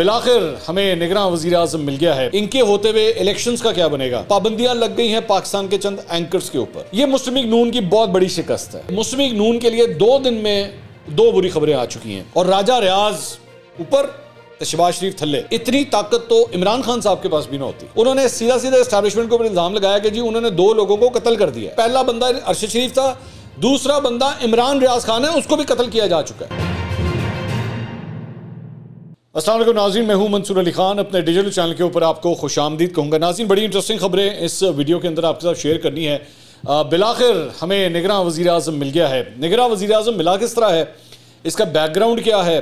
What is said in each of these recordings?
बिलाखिर हमें निगरान वजी अजम मिल गया है इनके होते हुए इलेक्शन का क्या बनेगा पाबंदियां लग गई हैं पाकिस्तान के चंद एंकर्स के ऊपर ये मुस्लिम नून की बहुत बड़ी शिकस्त है मुस्लिम नून के लिए दो दिन में दो बुरी खबरें आ चुकी हैं और राजा रियाज ऊपर शबाज शरीफ थल्ले इतनी ताकत तो इमरान खान साहब के पास भी ना होती उन्होंने सीधा सीधा स्टैब्लिशमेंट के ऊपर इल्जाम लगाया कि जी उन्होंने दो लोगों को कत्ल कर दिया पहला बंदा अरशद शरीफ था दूसरा बंदा इमरान रियाज खान है उसको भी कत्ल किया जा चुका है असलम नाजीन मैं हूं मंसूर अली खान अपने डिजिटल चैनल के ऊपर आपको खुश आमदीद कहूँगा नाजीन बड़ी इंटरेस्टिंग खबरें इस वीडियो के अंदर आपके साथ शेयर करनी है बिलाखिर हमें निगरान वज़ी अजम मिल गया है निगरान वज़ी अजम मिला किस तरह है इसका बैकग्राउंड क्या है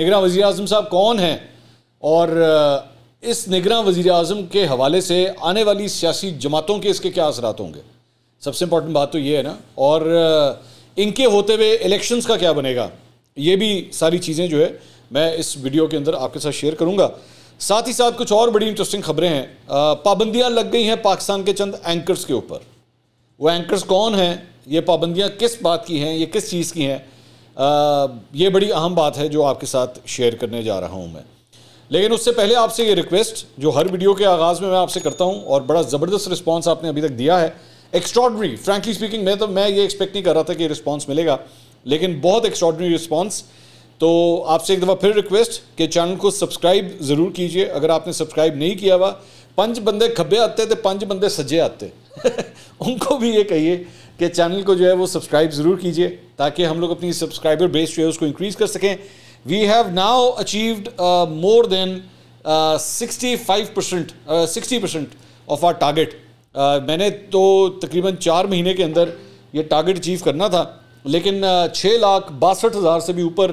निगरान वज़ी अजम साहब कौन हैं और इस निगरान वज़ी अजम के हवाले से आने वाली सियासी जमातों के इसके क्या असरात होंगे सबसे इम्पोर्टेंट बात तो ये है ना और इनके होते हुए इलेक्शन का क्या बनेगा ये भी सारी चीज़ें जो है मैं इस वीडियो के अंदर आपके साथ शेयर करूंगा साथ ही साथ कुछ और बड़ी इंटरेस्टिंग खबरें हैं पाबंदियां लग गई हैं पाकिस्तान के चंद एंकर्स के ऊपर वो एंकर्स कौन हैं ये पाबंदियां किस बात की हैं ये किस चीज़ की हैं ये बड़ी अहम बात है जो आपके साथ शेयर करने जा रहा हूँ मैं लेकिन उससे पहले आपसे ये रिक्वेस्ट जो हर वीडियो के आगाज़ में मैं आपसे करता हूँ और बड़ा ज़बरदस्त रिस्पॉन्स आपने अभी तक दिया है एक्स्ट्रॉडनरी फ्रेंकली स्पीकिंग मैं तो मैं ये एक्सपेक्ट नहीं कर रहा था कि रिस्पॉन्स मिलेगा लेकिन बहुत एक्स्ट्रॉडनरी रिस्पॉन्स तो आपसे एक दफ़ा फिर रिक्वेस्ट कि चैनल को सब्सक्राइब ज़रूर कीजिए अगर आपने सब्सक्राइब नहीं किया हुआ पंच बंदे खब्बे आते तो पंच बंदे सज्जे आते उनको भी ये कहिए कि चैनल को जो है वो सब्सक्राइब ज़रूर कीजिए ताकि हम लोग अपनी सब्सक्राइबर बेस जो है उसको इंक्रीज़ कर सकें we have now achieved more than sixty five percent sixty percent of our target मैंने तो तकरीबन चार महीने के अंदर ये टारगेट अचीव करना था लेकिन uh, छः लाख बासठ हज़ार से भी ऊपर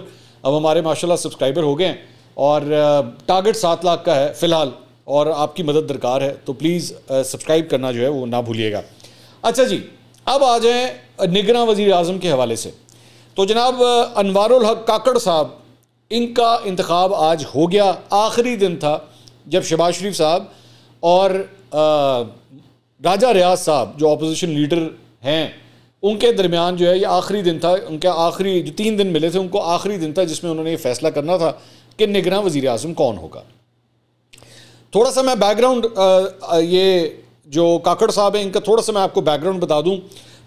अब हमारे माशाल्लाह सब्सक्राइबर हो गए हैं और टारगेट सात लाख का है फ़िलहाल और आपकी मदद दरकार है तो प्लीज़ सब्सक्राइब करना जो है वो ना भूलिएगा अच्छा जी अब आ जाएँ निगरान वज़ी अजम के हवाले से तो जनाब अनवारुल हक काकड़ साहब इनका इंतखब आज हो गया आखिरी दिन था जब शबाज शरीफ साहब और आ, राजा रियाज साहब जो अपोजिशन लीडर हैं उनके दरमियान जो है ये आखिरी दिन था उनके आखिरी जो तीन दिन मिले थे उनको आखिरी दिन था जिसमें उन्होंने ये फैसला करना था कि निगरान वज़ी अजम कौन होगा थोड़ा सा मैं बैकग्राउंड ये जो काकड़ साहब हैं इनका थोड़ा सा मैं आपको बैकग्राउंड बता दूँ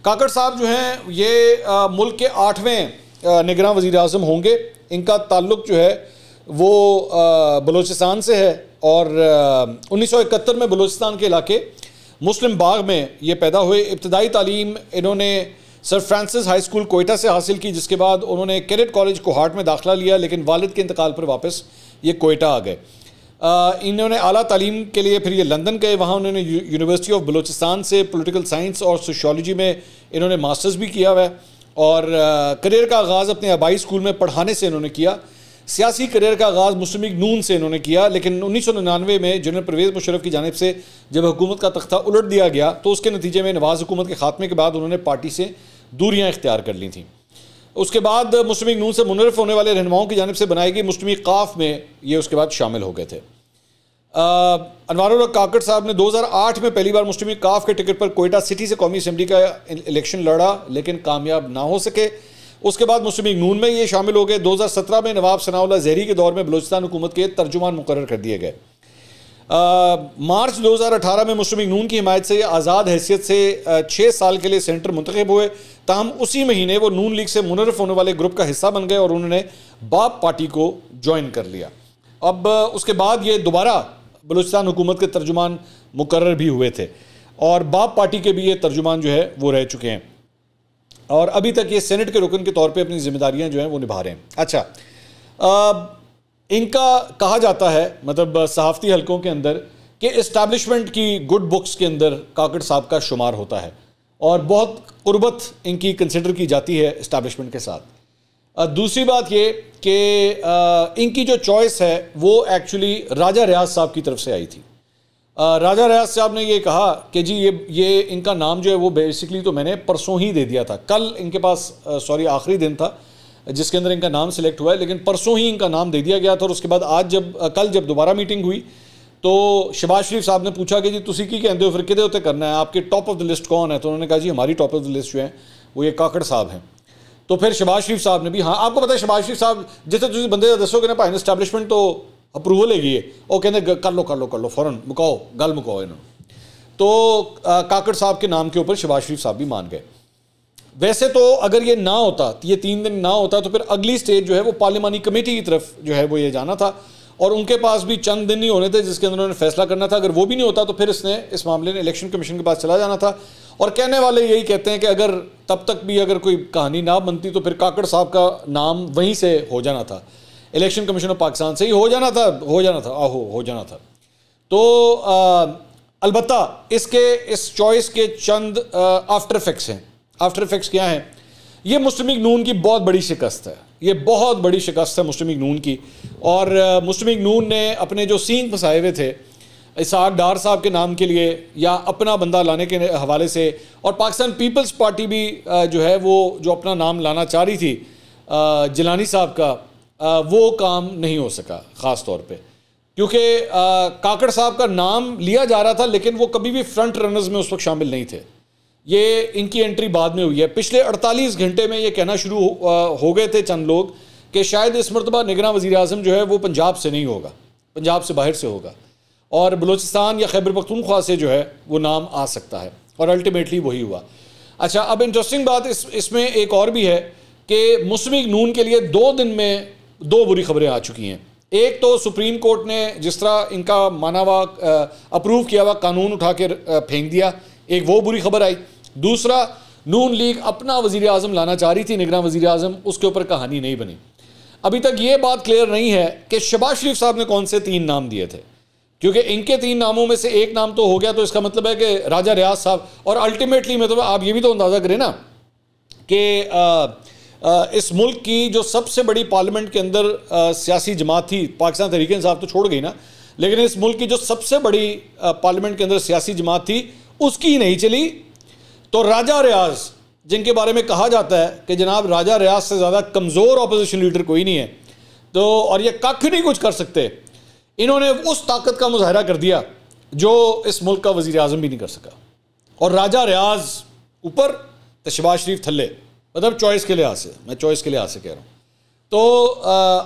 काकड़ साहब जो हैं ये आ, मुल्क के आठवें निगरान वज़ी अजम होंगे इनका ताल्लुक जो है वो बलूचिस्तान से है और उन्नीस सौ इकहत्तर में बलूचिस्तान के इलाके मुस्लिम बाग में ये पैदा हुए इब्तदाई तालीम इन्होंने sir Francis high school Quetta से हासिल की जिसके बाद उन्होंने कैडेट कॉलेज कोहाट में दाखिला लिया लेकिन वालद के इंतकाल पर वापस ये कोयटा आ गए इन्होंने अली तालीम के लिए फिर ये लंदन गए वहाँ उन्होंने यूनिवर्सिटी ऑफ बलोचिस्तान से पोलिटिकल साइंस और सोशोलॉजी में इन्होंने मास्टर्स भी किया हुआ है और करियर का आगाज़ अपने आबाई स्कूल में पढ़ाने से इन्होंने किया सियासी करियर का आगाज़ मुस्लिम नून से इन्होंने किया लेकिन उन्नीस सौ निन्यानवे में जनरल परवेज़ मुशरफ की जानब से जब हुकूमत का तख्ता उलट दिया गया तो उसके नतीजे में नवाज़ हुकूमत के खात्मे के बाद उन्होंने पार्टी से दूरियाँ इख्तियार कर ली थीं उसके बाद मुस्लिम नून से मुनरफ होने वाले रहनुमाओं की जानब से बनाई गई मुस्लिम काफ में ये उसके बाद शामिल हो गए थे अनवर काकड़ साहब ने 2008 में पहली बार मुस्लिम काफ के टिकट पर कोयटा सिटी से कौमी असम्बली का इलेक्शन लड़ा लेकिन कामयाब ना हो सके उसके बाद मुस्लिम नून में ये शामिल हो गए 2017 में नवाब सनाउल्ला जहरी के दौर में बलोचिस्तान हुकूमत के तर्जुमान मुकर कर दिए गए मार्च 2018 में मुस्लिम नून की हिमायत से आज़ाद हैसियत से छः साल के लिए सेंटर मुंतब हुए ताहम उसी महीने वो नून लीग से मुनरफ होने वाले ग्रुप का हिस्सा बन गए और उन्होंने बाप पार्टी को ज्वाइन कर लिया अब उसके बाद ये दोबारा बलूचिस्तान हुकूमत के तर्जुमान मुकर भी हुए थे और बाप पार्टी के भी ये तर्जुमान जो है वो रह चुके हैं और अभी तक ये सेनेट के रुकन के तौर पे अपनी जिम्मेदारियां जो हैं वो निभा रहे हैं अच्छा आ, इनका कहा जाता है मतलब सहाफ़ती हलकों के अंदर कि इस्टबलिशमेंट की गुड बुक्स के अंदर काकड़ साहब का शुमार होता है और बहुत गुरबत इनकी कंसिडर की जाती है इस्टबलिशमेंट के साथ आ, दूसरी बात ये कि इनकी जो चॉइस है वो एक्चुअली राजा रियाज साहब की तरफ से आई थी राजा रियाज साहब ने ये कहा कि जी ये ये इनका नाम जो है वो बेसिकली तो मैंने परसों ही दे दिया था कल इनके पास सॉरी आखिरी दिन था जिसके अंदर इनका नाम सिलेक्ट हुआ है लेकिन परसों ही इनका नाम दे दिया गया था और उसके बाद आज जब कल जब दोबारा मीटिंग हुई तो शबाज शरीफ साहब ने पूछा कि जी तुम की कहते हो फिर कितने उतर करना है आपके टॉप ऑफ द लिस्ट कौन है तो उन्होंने कहा जी हमारी टॉप ऑफ द लिस्ट जो है वो ये काकड़ साहब हैं तो फिर शबाज शरीफ साहब ने भी हाँ आपको पता है शबाज शरीफ साहब जैसे तुम बंदे दसोगे ना भाई स्टैब्लिशमेंट तो अप्रूवल है ਹੈ कर लो कर लो कर लो फौरन मुकाओ गल मुकाओ इन्हों तो काकड़ साहब के नाम के ऊपर शबाज शरीफ साहब भी मान गए वैसे तो अगर ये ना होता ये तीन दिन ना होता तो फिर अगली स्टेज जो है वो पार्लिमानी कमेटी की तरफ जो है वो ये जाना था और उनके पास भी चंद दिन ही होने थे जिसके अंदर उन्होंने फैसला करना था अगर वो भी नहीं होता तो फिर इसने इस मामले ने इलेक्शन कमीशन के पास चला जाना था और कहने वाले यही कहते हैं कि अगर तब तक भी अगर कोई कहानी ना बनती तो फिर काकड़ साहब का नाम वहीं से हो जाना था इलेक्शन कमीशन ऑफ पाकिस्तान से ही हो जाना था हो जाना था आहो हो जाना था तो अलबत् इसके इस चॉइस के चंद आफ्टर इफेक्ट्स हैं आफ्टर इफेक्ट्स क्या हैं ये मुस्लिम नून की बहुत बड़ी शिकस्त है ये बहुत बड़ी शिकस्त है मुस्लिम नून की और मुस्लिम नून ने अपने जो सीन फंसाए हुए थे इसाक डार साहब के नाम के लिए या अपना बंदा लाने के हवाले से और पाकिस्तान पीपल्स पार्टी भी जो है वो जो अपना नाम लाना चाह रही थी जिलानी साहब का वो काम नहीं हो सका ख़ास तौर पे क्योंकि काकड़ साहब का नाम लिया जा रहा था लेकिन वो कभी भी फ्रंट रनर्स में उस वक्त शामिल नहीं थे ये इनकी एंट्री बाद में हुई है पिछले 48 घंटे में ये कहना शुरू हो, हो गए थे चंद लोग कि शायद इस मरतबा निगरान वज़ी अजम जो है वो पंजाब से नहीं होगा पंजाब से बाहर से होगा और बलोचिस्तान या खैबर पखतूनख्वा से जो है वो नाम आ सकता है और अल्टीमेटली वही हुआ अच्छा अब इंटरेस्टिंग बात इस इसमें एक और भी है कि मुस्लिम नून के लिए दो दिन में दो बुरी खबरें आ चुकी हैं एक तो सुप्रीम कोर्ट ने जिस तरह इनका माना हुआ अप्रूव किया हुआ कानून उठा के फेंक दिया एक वो बुरी खबर आई दूसरा नून लीग अपना वजीर अजम लाना चाह रही थी निगरान वजीर अजम उसके ऊपर कहानी नहीं बनी अभी तक ये बात क्लियर नहीं है कि शबाज शरीफ साहब ने कौन से तीन नाम दिए थे क्योंकि इनके तीन नामों में से एक नाम तो हो गया तो इसका मतलब है कि राजा रियाज साहब और अल्टीमेटली मतलब तो आप ये भी तो अंदाज़ा करें ना कि इस मुल्क की जो सबसे बड़ी पार्लियामेंट के अंदर सियासी जमात थी पाकिस्तान तहरीक इंसाफ तो छोड़ गई ना लेकिन इस मुल्क की जो सबसे बड़ी पार्लियामेंट के अंदर सियासी जमात थी उसकी ही नहीं चली तो राजा रियाज जिनके बारे में कहा जाता है कि जनाब राजा रियाज से ज़्यादा कमज़ोर अपोजिशन लीडर कोई नहीं है तो और ये कख नहीं कुछ कर सकते इन्होंने उस ताकत का मुजाहरा कर दिया जो इस मुल्क का वजीर अजम भी नहीं कर सका और राजा रियाज ऊपर तो शबाज शरीफ थल्ले मतलब चॉइस के लिहाज से मैं चॉइस के लिहाज से कह रहा हूँ तो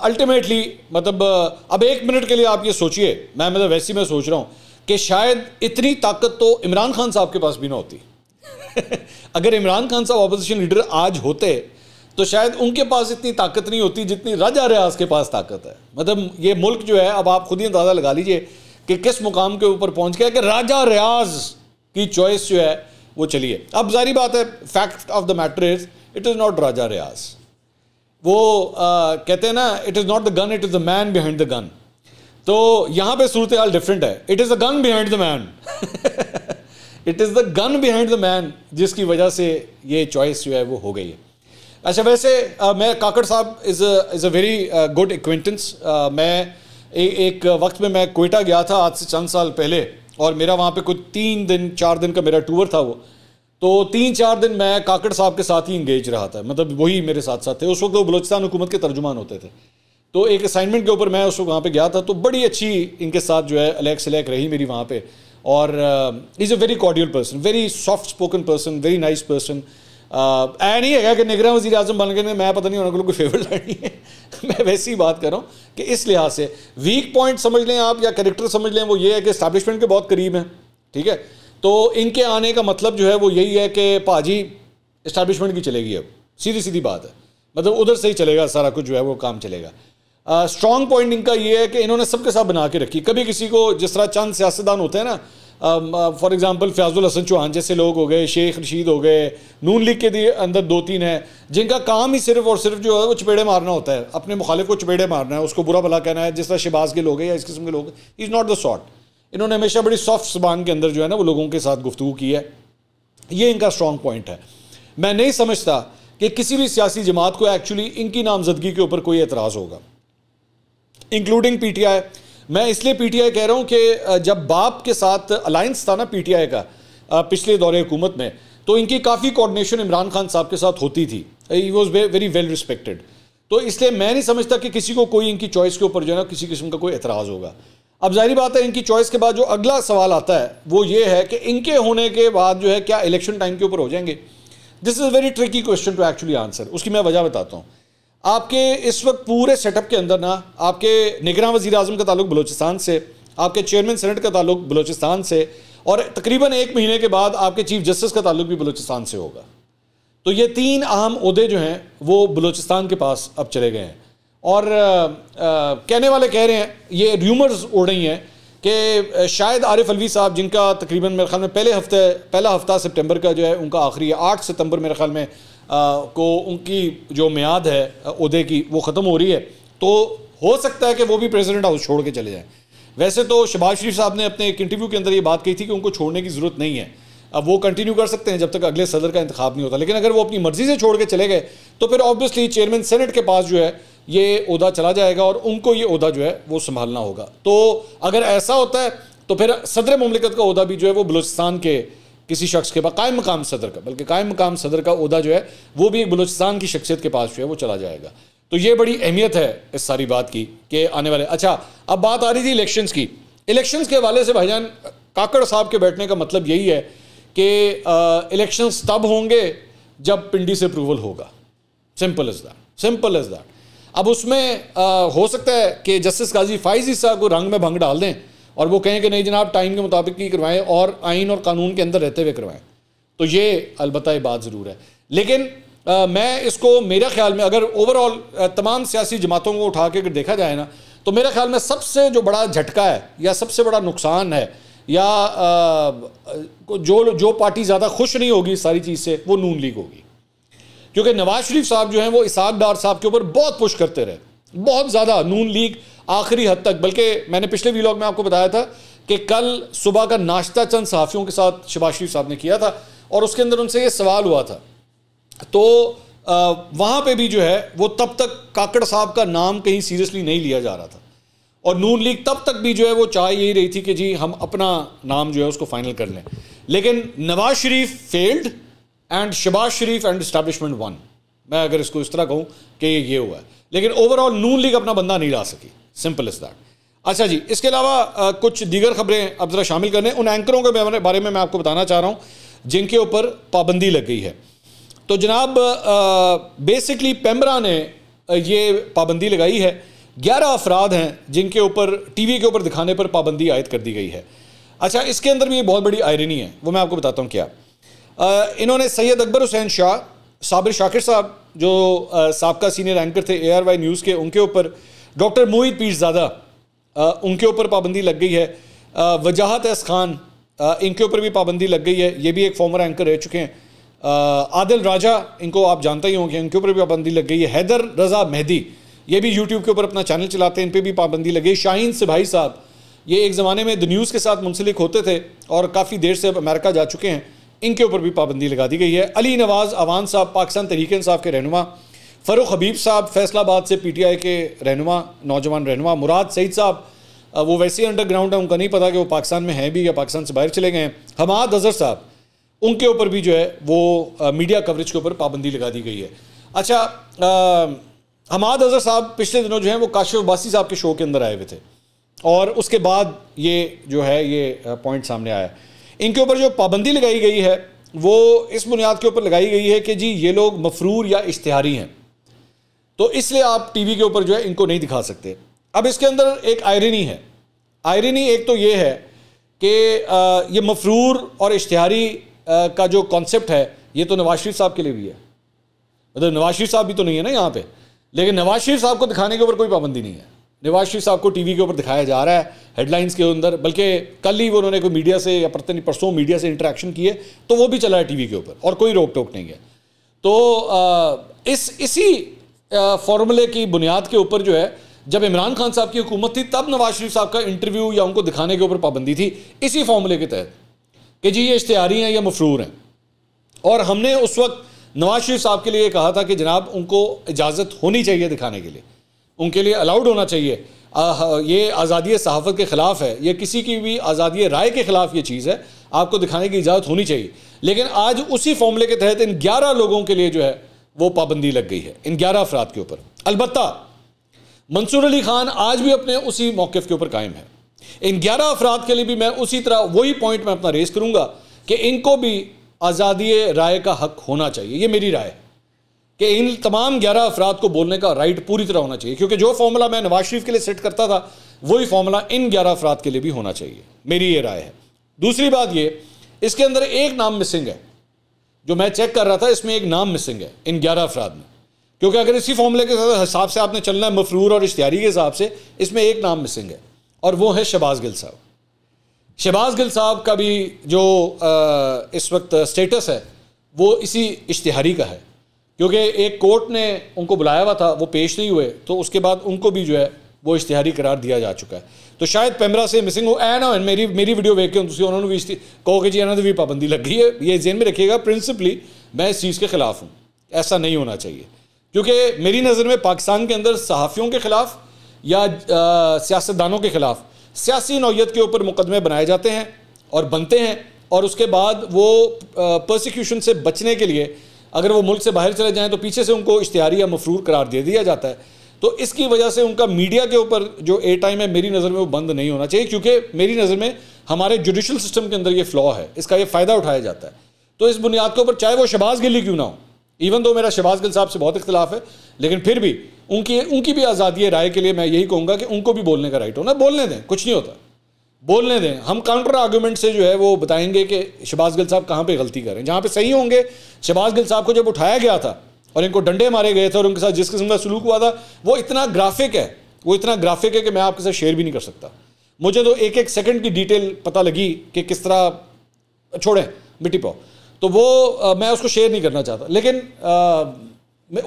अल्टीमेटली मतलब अब एक मिनट के लिए आप ये सोचिए मैं मतलब ही मैं सोच रहा हूँ कि शायद इतनी ताकत तो इमरान खान साहब के पास भी ना होती अगर इमरान खान साहब अपोजिशन लीडर आज होते तो शायद उनके पास इतनी ताकत नहीं होती जितनी राजा रियाज के पास ताकत है मतलब ये मुल्क जो है अब आप खुद ही अंदाज़ा लगा लीजिए कि किस मुकाम के ऊपर पहुंच गया कि राजा रियाज की चॉइस जो है वो चलिए अब जारी बात है fact of the matter is it is not Raja Riaz वो आ, कहते हैं ना it is not the gun it is the man behind the gun तो यहाँ पे सूरत हाल डिफरेंट है it is the gun behind the man it is the gun behind the man जिसकी वजह से ये चॉइस जो है वो हो गई है अच्छा वैसे आ, मैं काकड़ साहब is is a very good acquaintance मैं ए, एक वक्त में मैं कोयटा गया था आज से चंद साल पहले और मेरा वहाँ पे कुछ तीन दिन चार दिन का मेरा टूर था वो तो तीन चार दिन मैं काकड़ साहब के साथ ही इंगेज रहा था मतलब वही मेरे साथ साथ थे उस वक्त वो बलोचिस्तान हुकूमत के तर्जुमान होते थे तो एक असाइनमेंट के ऊपर मैं उस वक्त वहाँ पर गया था तो बड़ी अच्छी इनके साथ जो है अलैक सलैक रही मेरी वहाँ पर और is a very cordial person very soft spoken person very nice person ऐ नहीं है कि निगरान वजी अजम बन गए मैं पता नहीं उनको लोग कोई फेवर लड़नी है मैं वैसी ही बात कर रहा हूँ कि इस लिहाज से वीक पॉइंट समझ लें आप या करेक्टर समझ लें वो ये है कि इस्टेब्लिशमेंट के बहुत करीब हैं ठीक है तो इनके आने का मतलब जो है वो यही है कि भाजी इस्टबलिशमेंट की चलेगी अब सीधी सीधी बात है मतलब उधर से ही चलेगा सारा कुछ जो है वो काम चलेगा स्ट्रॉन्ग पॉइंट इनका ये है कि इन्होंने सबके साथ बना के रखी कभी किसी को जिस तरह चंद सियासतदान होते हैं ना फॉर एग्ज़ाम्पल फ़याज़ुल हसन चौहान जैसे लोग हो गए शेख रशीद हो गए नून लीग के अंदर दो तीन हैं जिनका काम ही सिर्फ और सिर्फ जो है वो चपेड़े मारना होता है अपने मुखालिफ को चपेड़े मारना है उसको बुरा भला कहना है जिस तरह शिबाज के लोग हैं या इस किस्म के लोग इज़ नॉट द शॉट इन्होंने हमेशा बड़ी सॉफ्ट जबान के अंदर जो है ना वो लोगों के साथ गुफ्तु की है ये इनका स्ट्रॉन्ग पॉइंट है मैं नहीं समझता कि किसी भी सियासी जमात को एक्चुअली इनकी नामजदगी के ऊपर कोई एतराज़ होगा इंक्लूडिंग पी टी आई मैं इसलिए पी टी आई कह रहा हूँ कि जब बाप के साथ अलायंस था ना पी टी आई का पिछले दौरे हुकूमत में तो इनकी काफ़ी कोऑर्डिनेशन इमरान खान साहब के साथ होती थी he was very well respected तो इसलिए मैं नहीं समझता कि किसी को कोई इनकी चॉइस के ऊपर जो है ना किसी किस्म का कोई एतराज़ होगा अब जाहिर बात है इनकी चॉइस के बाद जो अगला सवाल आता है वो ये है कि इनके होने के बाद जो है क्या इलेक्शन टाइम के ऊपर हो जाएंगे this is very tricky question to actually answer उसकी मैं वजह बताता हूँ आपके इस वक्त पूरे सेटअप के अंदर ना आपके निगरान वजी अजम का ताल्लुक बलोचिस्तान से आपके चेयरमैन सेनेट का ताल्लुक बलोचिस्तान से और तकरीबन एक महीने के बाद आपके चीफ जस्टिस का ताल्लुक भी बलोचिस्तान से होगा तो ये तीन अहम अहदे जो हैं वो बलोचिस्तान के पास अब चले गए हैं और आ, आ, कहने वाले कह रहे हैं ये र्यूमर्स उड़ रही हैं कि शायद आरिफ अलवी साहब जिनका तकरीबन मेरे ख्याल में पहले हफ्ते पहला हफ्ता सितंबर का जो है उनका आखिरी है आठ सितंबर मेरे ख्याल में आ, को उनकी जो म्याद है उदे की वो ख़त्म हो रही है तो हो सकता है कि वो भी प्रेसिडेंट हाउस छोड़ के चले जाएँ वैसे तो शबाज शरीफ साहब ने अपने एक इंटरव्यू के अंदर ये बात कही थी कि उनको छोड़ने की ज़रूरत नहीं है अब वो कंटिन्यू कर सकते हैं जब तक अगले सदर का इंतखब नहीं होता लेकिन अगर वो अपनी मर्ज़ी से छोड़ के चले गए तो फिर ऑब्वियसली चेयरमैन सेनेट के पास जो है ये उहदा चला जाएगा और उनको ये उहदा जो है वो संभालना होगा तो अगर ऐसा होता है तो फिर सदर ममलिकत का उहदा भी जो है वो बलूचिस्तान के किसी शख्स के पास कायम मकाम सदर का बल्कि कायम मकाम सदर का उहदा जो है वो भी एक बलूचिस्तान की शख्सियत के पास जो है वो चला जाएगा तो ये बड़ी अहमियत है इस सारी बात की कि आने वाले अच्छा अब बात आ रही थी इलेक्शंस की इलेक्शंस के हवाले से भाईजान काकड़ साहब के बैठने का मतलब यही है कि इलेक्शंस तब होंगे जब पिंडी से अप्रूवल होगा simple is that simple is that अब उसमें आ, हो सकता है कि जस्टिस काजी फाइजी साहब को रंग में भंग डाल दें और वो कहें कि नहीं जनाब टाइम के मुताबिक ही करवाएं और आइन और कानून के अंदर रहते हुए करवाएं तो ये अलबत् बात ज़रूर है लेकिन आ, मैं इसको मेरे ख्याल में अगर ओवरऑल तमाम सियासी जमातों को उठा के अगर देखा जाए ना तो मेरे ख्याल में सबसे जो बड़ा झटका है या सबसे बड़ा नुकसान है या आ, जो जो पार्टी ज़्यादा खुश नहीं होगी सारी चीज़ से वो नून लीग होगी क्योंकि नवाज शरीफ साहब जो हैं वो इसाक डार साहब के ऊपर बहुत पुश करते रहे बहुत ज़्यादा नून लीग आखिरी हद तक बल्कि मैंने पिछले वीलॉग में आपको बताया था कि कल सुबह का नाश्ता चंद सहाफ़ियों के साथ शबाज शरीफ साहब ने किया था और उसके अंदर उनसे ये सवाल हुआ था तो वहाँ पर भी जो है वो तब तक काकड़ साहब का नाम कहीं सीरियसली नहीं लिया जा रहा था और नून लीग तब तक भी जो है वो चाह यही रही थी कि जी हम अपना नाम जो है उसको फाइनल कर लें लेकिन Nawaz Sharif failed and Shahbaz Sharif and establishment one मैं अगर इसको इस तरह कहूँ कि ये ये हुआ है लेकिन ओवरऑल नून लीग अपना बंदा नहीं ला सकी सिंपल इज दैट अच्छा जी इसके अलावा कुछ दीगर खबरें अब ज़रा शामिल करने उन एंकरों के बारे में मैं आपको बताना चाह रहा हूँ जिनके ऊपर पाबंदी लग गई है तो जनाब बेसिकली पेमरा ने ये पाबंदी लगाई है ग्यारह अफराद हैं जिनके ऊपर वी के ऊपर दिखाने पर पाबंदी आयद कर दी गई है अच्छा इसके अंदर भी ये बहुत बड़ी आयरनी है वो मैं आपको बताता हूँ क्या इन्होंने सैयद अकबर हुसैन शाह साबिर शाकिर साहब जो सबका सीनियर एंकर थे ए आर वाई न्यूज़ के उनके ऊपर डॉक्टर मोहित पीरजादा उनके ऊपर पाबंदी लग गई है वजाहत एस खान इनके ऊपर भी पाबंदी लग गई है ये भी एक फॉर्मर एंकर रह चुके हैं आदिल राजा इनको आप जानते ही होंगे इनके ऊपर भी पाबंदी लग गई है हैदर रज़ा मेहदी ये भी यूट्यूब के ऊपर अपना चैनल चलाते हैं इन पर भी पाबंदी लगी शाहीन से भाई साहब ये एक ज़माने में द न्यूज़ के साथ मुंसलिक होते थे और काफ़ी देर से अब अमेरिका जा चुके हैं इनके ऊपर भी पाबंदी लगा दी गई है अली नवाज़ अवान साहब पाकिस्तान तरीक इंसाफ के रहनुमा फ़रूख हबीब साहब फैसलाबाद से पी टी आई के रहनुमा नौजवान रहनुमा मुराद सईद साहब वो वैसे ही अंडरग्राउंड है उनका नहीं पता कि वो पाकिस्तान में हैं भी या पाकिस्तान से बाहर चले गए हैं हमाद अजहर साहब उनके ऊपर भी जो है वो मीडिया कवरेज के ऊपर पाबंदी लगा दी गई है अच्छा हमाद अजहर साहब पिछले दिनों जो हैं वो काशिफ अब्बासी साहब के शो के अंदर आए हुए थे और उसके बाद ये जो है ये पॉइंट सामने आया है इनके ऊपर जो पाबंदी लगाई गई है वो इस बुनियाद के ऊपर लगाई गई है कि जी ये लोग मफरूर या इश्तहारी हैं तो इसलिए आप टीवी के ऊपर जो है इनको नहीं दिखा सकते अब इसके अंदर एक आयरनी है आयरनी एक तो ये है कि ये मफरूर और इश्तहारी का जो कॉन्सेप्ट है ये तो नवाज शरीफ साहब के लिए भी है मतलब नवाज शरीफ साहब भी तो नहीं है ना यहाँ पे लेकिन नवाज शरीफ साहब को दिखाने के ऊपर कोई पाबंदी नहीं है नवाज शरीफ साहब को टीवी के ऊपर दिखाया जा रहा है हेडलाइंस के अंदर बल्कि कल ही उन्होंने कोई मीडिया से या पता नहीं परसों मीडिया से इंटरेक्शन किए तो वो भी चला है टीवी के ऊपर और कोई रोक टोक नहीं है तो इस इसी फॉर्मूले की बुनियाद के ऊपर जो है जब इमरान खान साहब की हुकूमत थी तब नवाज शरीफ साहब का इंटरव्यू या उनको दिखाने के ऊपर पाबंदी थी इसी फॉर्मूले के तहत कि जी ये इश्तारी हैं या मफरूर हैं और हमने उस वक्त नवाज शरीफ साहब के लिए कहा था कि जनाब उनको इजाज़त होनी चाहिए दिखाने के लिए उनके लिए अलाउड होना चाहिए ये आज़ादी सहाफ़त के ख़िलाफ़ है यह किसी की भी आज़ादी राय के ख़िलाफ़ ये चीज़ है आपको दिखाने की इजाज़त होनी चाहिए लेकिन आज उसी फॉर्मूले के तहत इन ग्यारह लोगों के लिए जो है वो पाबंदी लग गई है इन ग्यारह अफराद के ऊपर अलबत् मंसूर अली खान आज भी अपने उसी मौक़ के ऊपर कायम है इन ग्यारह अफराद के लिए भी मैं उसी तरह वही पॉइंट मैं अपना रेस करूँगा कि इनको भी आज़ादी राय का हक होना चाहिए ये मेरी राय है कि इन तमाम ग्यारह अफराद को बोलने का राइट पूरी तरह होना चाहिए क्योंकि जो फॉर्मूला मैं नवाज शरीफ के लिए सेट करता था वही फॉर्मूला इन ग्यारह अफराद के लिए भी होना चाहिए मेरी ये राय है दूसरी बात ये इसके अंदर एक नाम मिसिंग है जो मैं चेक कर रहा था इसमें एक नाम मिसिंग है इन ग्यारह अफराद में क्योंकि अगर इसी फॉर्मूले के हिसाब से आपने चलना है मफरूर और इश्तियारी के हिसाब से इसमें एक नाम मिसिंग है और वो है शहबाज गिल साहब शहबाज गिल साहब का भी जो आ, इस वक्त स्टेटस है वो इसी इश्तिहारी का है क्योंकि एक कोर्ट ने उनको बुलाया हुआ था वो पेश नहीं हुए तो उसके बाद उनको भी जो है वो इश्तहारी करार दिया जा चुका है तो शायद पैमरा से मिसिंग हो ऐ ना मेरी मेरी वीडियो वेख के उन्होंने भी कहो कि जी इन्होंने भी पाबंदी लग गई है ये जेन में रखिएगा प्रिंसिपली मैं इस चीज़ के ख़िलाफ़ हूँ ऐसा नहीं होना चाहिए क्योंकि मेरी नज़र में पाकिस्तान के अंदर सहाफ़ियों के ख़िलाफ़ या सियासतदानों के ख़िलाफ़ सियासी नौीयत के ऊपर मुकदमे बनाए जाते हैं और बनते हैं और उसके बाद वो प्रोसिक्यूशन से बचने के लिए अगर वो मुल्क से बाहर चले जाएँ तो पीछे से उनको इश्तहारी या मफरूर करार दे दिया जाता है तो इसकी वजह से उनका मीडिया के ऊपर जो ए टाइम है मेरी नज़र में वो बंद नहीं होना चाहिए क्योंकि मेरी नज़र में हमारे जुडिशल सिस्टम के अंदर ये फ्लॉ है इसका ये फ़ायदा उठाया जाता है तो इस बुनियाद के ऊपर चाहे वो शबाज गिली क्यों ना हो इवन दो मेरा शबाज गिल साहब से बहुत इख्तलाफ है लेकिन फिर भी उनकी उनकी भी आज़ादी राय के लिए मैं यही कहूँगा कि उनको भी बोलने का राइट होना बोलने दें कुछ नहीं होता बोलने दें हम काउंटर आर्ग्यूमेंट से जो है वो बताएंगे कि शबाज गिल साहब कहाँ पे गलती करें जहाँ पे सही होंगे शहबाज गिल साहब को जब उठाया गया था और इनको डंडे मारे गए थे और उनके साथ जिस किस्म का सलूक हुआ था वो इतना ग्राफिक है वो इतना ग्राफिक है कि मैं आपके साथ शेयर भी नहीं कर सकता मुझे तो एक एक सेकंड की डिटेल पता लगी कि किस तरह छोड़ें मिट्टी पाओ तो वो आ, मैं उसको शेयर नहीं करना चाहता लेकिन आ,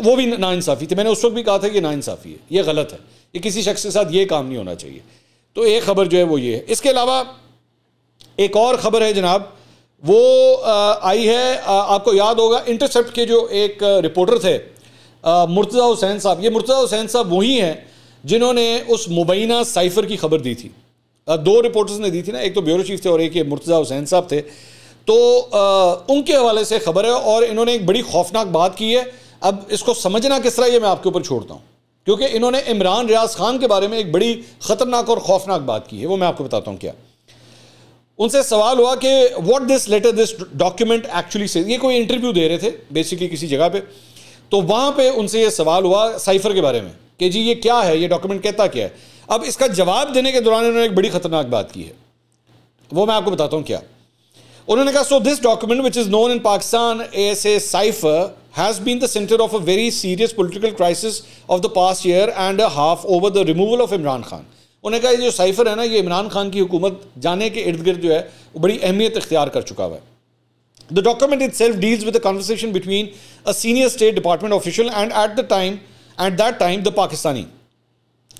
वो भी नाानसाफ़ी थी मैंने उस वक्त भी कहा था कि नाानसाफ़ी है ये गलत है ये किसी शख्स के साथ ये काम नहीं होना चाहिए तो एक खबर जो है वो ये है इसके अलावा एक और खबर है जनाब वो आई है आपको याद होगा इंटरसेप्ट के जो एक रिपोर्टर थे मुर्तज़ा हुसैन साहब ये मुर्तज़ा हुसैन साहब वही हैं जिन्होंने उस मुबैना साइफर की खबर दी थी दो रिपोर्टर्स ने दी थी ना एक तो ब्यूरो चीफ थे और एक ये मुर्तज़ा हुसैन साहब थे तो उनके हवाले से खबर है और इन्होंने एक बड़ी खौफनाक बात की है अब इसको समझना किस तरह यह मैं आपके ऊपर छोड़ता हूँ क्योंकि इन्होंने इमरान रियाज खान के बारे में एक बड़ी ख़तरनाक और खौफनाक बात की है वो मैं आपको बताता हूँ क्या उनसे सवाल हुआ कि what this letter this document actually से ये कोई इंटरव्यू दे रहे थे बेसिकली किसी जगह पे तो वहां पे उनसे ये सवाल हुआ साइफर के बारे में कि जी ये क्या है ये डॉक्यूमेंट कहता क्या है अब इसका जवाब देने के दौरान उन्होंने एक बड़ी ख़तरनाक बात की है वो मैं आपको बताता हूँ क्या उन्होंने कहा so this document which is known in Pakistan as a cipher has been the center of a very serious political crisis of the past year and a half over the removal of imran khan उन्हें कहा जो cipher है ना ये इमरान खान की हुकूमत जाने के इर्द गिर्द जो है वो बड़ी अहमियत इख्तियार कर चुका हुआ है the document itself deals with conversation between a senior state department official and at the time at that time the Pakistani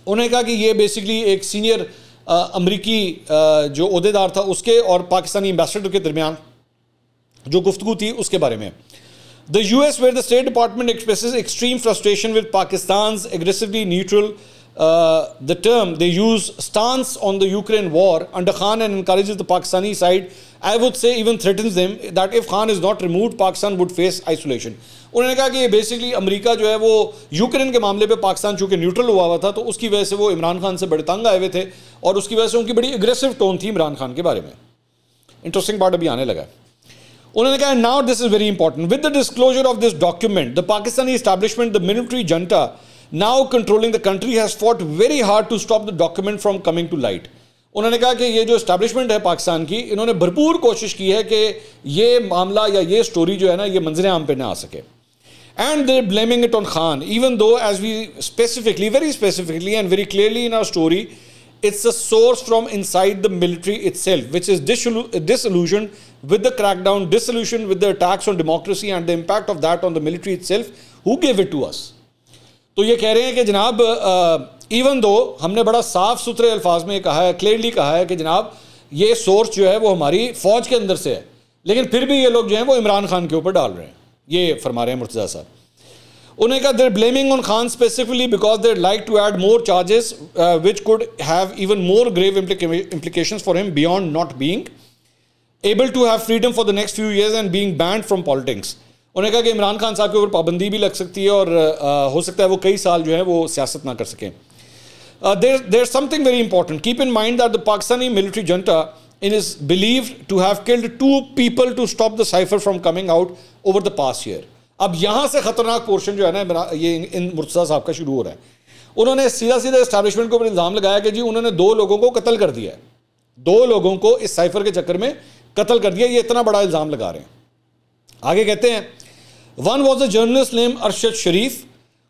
उन्हें कहा कि ये बेसिकली एक सीनियर uh, अमरीकी uh, जो अहदेदार था उसके और पाकिस्तानी एम्बेसडर के दरमियान जो गुफ्तु थी उसके बारे में है The US, where the State Department expresses extreme frustration with Pakistan's aggressively neutral uh, the term they use stance on the Ukraine war under Khan and encourages the Pakistani side. I would say even threatens them that if Khan is not removed, Pakistan would face isolation. उन्होंने कहा कि ये basically America जो है वो Ukraine के मामले पे पाकिस्तान चूँकि न्यूट्रल हुआ हुआ था तो उसकी वजह से वो इमरान खान से बड़े तंग आए हुए थे और उसकी वजह से उनकी बड़ी एग्रेसिव टोन थी इमरान खान के बारे में इंटरेस्टिंग पार्ट अभी आने लगा है उन्होंने कहा now this is very important with the disclosure of this document the Pakistani establishment the military junta now controlling the country has fought very hard to stop the document from coming to light उन्होंने कहा कि ये जो establishment है पाकिस्तान की इन्होंने भरपूर कोशिश की है कि ये मामला या ये स्टोरी जो है ना ये मंजर आम पे ना आ सके and they blaming it on Khan even though as we specifically very specifically and very clearly in our story it's a source from inside the military itself, which is disillusioned with the crackdown, disillusioned with the attacks on democracy and the impact of that on the military itself. Who gave it to us? तो ये कह रहे हैं कि जनाब even though हमने बड़ा साफ सुथरे अल्फाज में कहा है क्लियरली कहा है कि जनाब ये सोर्स जो है वो हमारी फौज के अंदर से है लेकिन फिर भी ये लोग जो हैं वो इमरान खान के ऊपर डाल रहे हैं ये फरमा रहे हैं मुर्तज़ा साहब उन्होंने कहा they're blaming on Khan specifically because they'd like to add more charges which could have even more grave implications for him beyond not being able to have freedom for the next few years and being banned from politics उन्होंने कहा कि इमरान खान साहब के ऊपर पाबंदी भी लग सकती है और uh, हो सकता है वो कई साल जो है वो सियासत ना कर सकें there there something very important keep in mind that the Pakistani military junta in is believe to have killed two people to stop the cipher from coming out over the past year अब यहां से ख़तरनाक portion जो है ना ये इन मुर्तज़ा साहब का शुरू हो रहा है उन्होंने सीधा सीधा इस्टेब्लिशमेंट के ऊपर इल्ज़ाम लगाया कि जी उन्होंने दो लोगों को कत्ल कर दिया है दो लोगों को इस साइफर के चक्कर में कत्ल कर दिया ये इतना बड़ा इल्ज़ाम लगा रहे हैं आगे कहते हैं one was a journalist name Arshad Sharif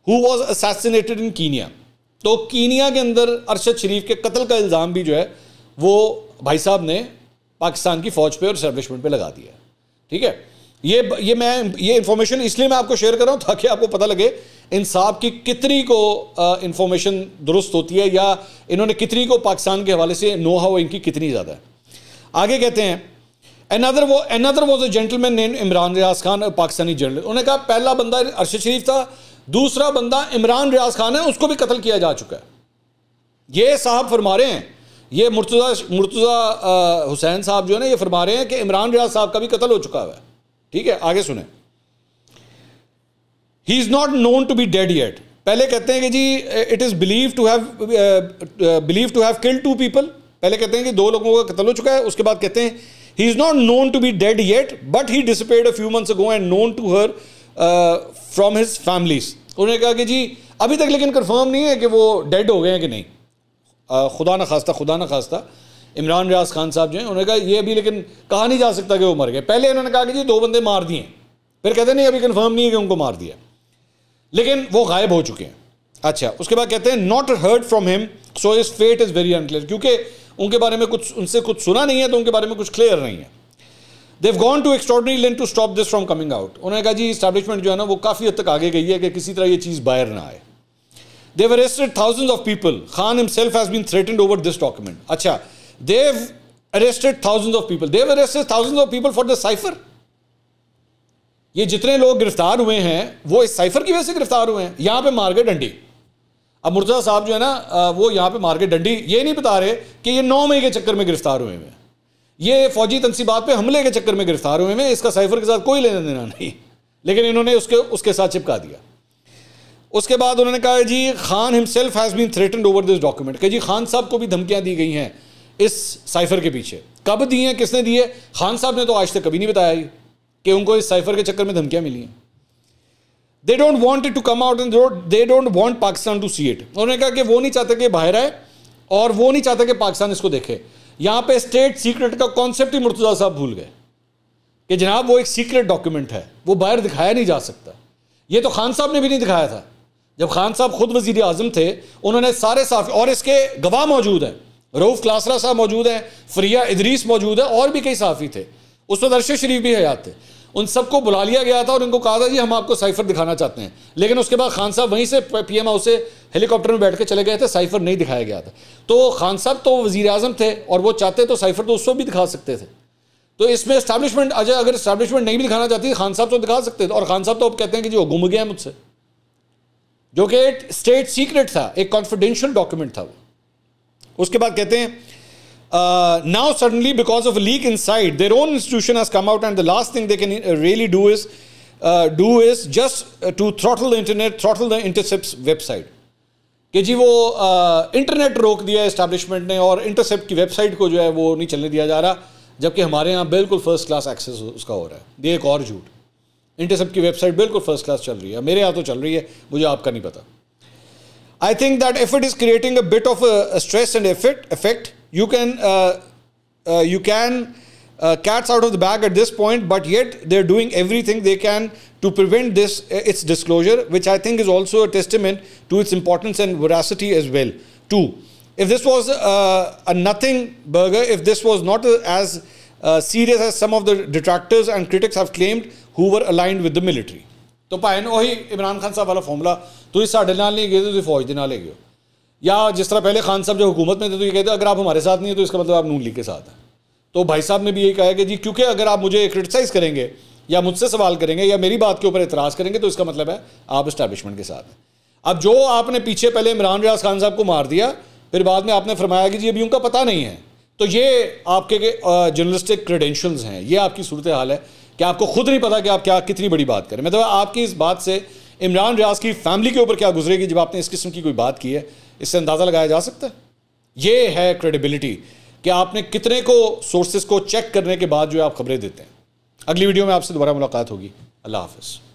who was assassinated in Kenya तो कीनिया के अंदर अरशद शरीफ के कत्ल का इल्ज़ाम भी जो है वो भाई साहब ने पाकिस्तान की फ़ौज पर और स्टैब्लिशमेंट पर लगा दिया ठीक है ये ये मैं ये इन्फॉर्मेशन इसलिए मैं आपको शेयर कर रहा हूँ ताकि आपको पता लगे इन साहब की कितनी को इन्फॉर्मेशन दुरुस्त होती है या इन्होंने कितनी को पाकिस्तान के हवाले से नो हाउ इनकी कितनी ज़्यादा है आगे कहते हैं एनादर वो another was a gentleman name Imran Riaz Khan Pakistani journal उन्होंने कहा पहला बंदा अरशद शरीफ था दूसरा बंदा इमरान रियाज खान है उसको भी कत्ल किया जा चुका है ये साहब फरमा रहे हैं ये मुर्तज़ा मुर्तज़ा हुसैन साहब जो है ना ये फरमा रहे हैं कि इमरान रियाज साहब का भी कत्ल हो चुका है ठीक है आगे सुने he is not known to be dead yet पहले कहते हैं कि जी it is believe to have believe to have kill two people पहले कहते हैं कि दो लोगों का कत्ल हो चुका है उसके बाद कहते हैं he is not known to be dead yet but he disappeared a few months go and known to hear from his families उन्होंने कहा कि जी अभी तक लेकिन कंफर्म नहीं है कि वो डेड हो गए हैं कि नहीं uh, खुदा ना खास्ता खुदा ना खास्ता इमरान रियाज खान साहब जो हैं उन्होंने कहा ये अभी लेकिन कहा नहीं जा सकता कि वो मर गए पहले इन्होंने कहा कि जी दो बंदे मार दिए फिर कहते नहीं अभी कन्फर्म नहीं है कि उनको मार दिया लेकिन वो गायब हो चुके हैं अच्छा उसके बाद कहते हैं not heard from him so his fate is very unclear क्योंकि उनके बारे में कुछ उनसे कुछ सुना नहीं है तो उनके बारे में कुछ क्लियर नहीं है they've gone to extraordinary length to stop this from coming out उन्होंने कहा जी इस्टेब्लिशमेंट जो है ना वो काफ़ी हद तक आगे गई है कि किसी तरह ये चीज़ बाहर ना आए they've arrested thousand of people Khan himself has been threatened over this document अच्छा They've arrested thousands of people. They've arrested thousands of people for the cipher. ये जितने लोग गिरफ्तार हुए हैं वो इस साइफर की वजह से गिरफ्तार हुए हैं यहां पे मार गए डंडी अब मुर्जा साहब जो है ना वो यहां पे मार गए डंडी ये नहीं बता रहे कि ये नौ मई के चक्कर में गिरफ्तार हुए हैं ये फौजी तनसीबात पे हमले के चक्कर में गिरफ्तार हुए हैं इसका साइफर के साथ कोई लेना देना नहीं लेकिन इन्होंने उसके उसके साथ चिपका दिया उसके बाद उन्होंने कहा जी Khan himself has been threaten over this document कि जी खान साहब को भी धमकियां दी गई हैं इस साइफर के पीछे कब दिए किसने दिए खान साहब ने तो आज तक कभी नहीं बताया कि उनको इस साइफर के चक्कर में धमकियां मिली हैं they don't want it to come out and they don't want Pakistan to see it उन्होंने कहा कि वो नहीं चाहते कि बाहर आए और वो नहीं चाहते कि पाकिस्तान इसको देखे यहां पे स्टेट सीक्रेट का कॉन्सेप्ट ही मुर्तजा साहब भूल गए कि जनाब वो एक सीक्रेट डॉक्यूमेंट है वो बाहर दिखाया नहीं जा सकता ये तो खान साहब ने भी नहीं दिखाया था जब खान साहब खुद वजीर आजम थे उन्होंने सारे साफ और इसके गवाह मौजूद हैं रऊफ क्लासरा साहब मौजूद हैं फ्रिया इदरीस मौजूद है और भी कई सहाफ़ी थे उस वक्त अरशद शरीफ भी हयात थे उन सबको बुला लिया गया था और इनको कहा था जी हम आपको साइफर दिखाना चाहते हैं लेकिन उसके बाद खान साहब वहीं से पी एम हाउस से हेलीकॉप्टर में बैठ के चले गए थे साइफर नहीं दिखाया गया था तो खान साहब तो वज़ी अजम थे और वो चाहते तो साइफर तो उसको भी दिखा सकते थे तो इसमें इस्टाब्लिशमेंट अजय अगर इस्टाब्लिशमेंट नहीं भी दिखाना चाहती तो खान साहब तो दिखा सकते थे और खान साहब तो अब कहते हैं कि जी वो गुम गया मुझसे जो कि स्टेट सीक्रेट था एक कॉन्फिडेंशियल डॉक्यूमेंट था वो उसके बाद कहते हैं now suddenly because of leak inside their own institution has come out and the last thing they can really do is do is just to throttle the internet throttle the intercept website कि जी वो internet रोक दिया establishment ने और intercept की website को जो है वो नहीं चलने दिया जा रहा जबकि हमारे यहाँ बिल्कुल फर्स्ट क्लास एक्सेस उसका हो रहा है ये एक और झूठ इंटरसेप्ट की वेबसाइट बिल्कुल फर्स्ट क्लास चल रही है मेरे यहाँ तो चल रही है मुझे आपका नहीं पता I think that if it is creating a bit of a, a stress and effect, effect, you can uh, uh, you can uh, cats out of the bag at this point, but yet they're doing everything they can to prevent this uh, its disclosure, which I think is also a testament to its importance and veracity as well. Two, if this was a nothing burger, if this was not a, as uh, serious as some of the detractors and critics have claimed, who were aligned with the military. तो पायन ओही इमरान ਤੁਸੀਂ ਸਾਡੇ ਨਾਲ ਨਹੀਂ ਗਏ ਤੁਸੀਂ ਫੌਜ ਦੇ ਨਾਲ ਹੈਗੇ ਹੋ या जिस तरह पहले खान साहब जो हुकूमत में थे तो ये कहते अगर आप हमारे साथ नहीं है तो इसका मतलब आप नून लीग के साथ हैं तो भाई साहब ने भी यही कहा कि जी क्योंकि अगर आप मुझे क्रिटिसाइज़ करेंगे या मुझसे सवाल करेंगे या मेरी बात के ऊपर इतराज करेंगे तो इसका मतलब है आप इस्टेबलिशमेंट के साथ हैं अब जो आपने पीछे पहले इमरान रियाज खान साहब को मार दिया फिर बाद में आपने फरमाया कि जी अभी उनका पता नहीं है तो ये आपके जर्नलिस्टिक क्रेडेंशल्स हैं ये आपकी सूरत हाल है कि आपको खुद नहीं पता कि आप क्या कितनी बड़ी बात करें मतलब आपकी इस बात से इमरान रियाज की फैमिली के ऊपर क्या गुजरेगी जब आपने इस किस्म की कोई बात की है इससे अंदाज़ा लगाया जा सकता है ये है क्रेडिबिलिटी कि आपने कितने को सोर्सेज को चेक करने के बाद जो है आप खबरें देते हैं अगली वीडियो में आपसे दोबारा मुलाकात होगी अल्लाह हाफिज़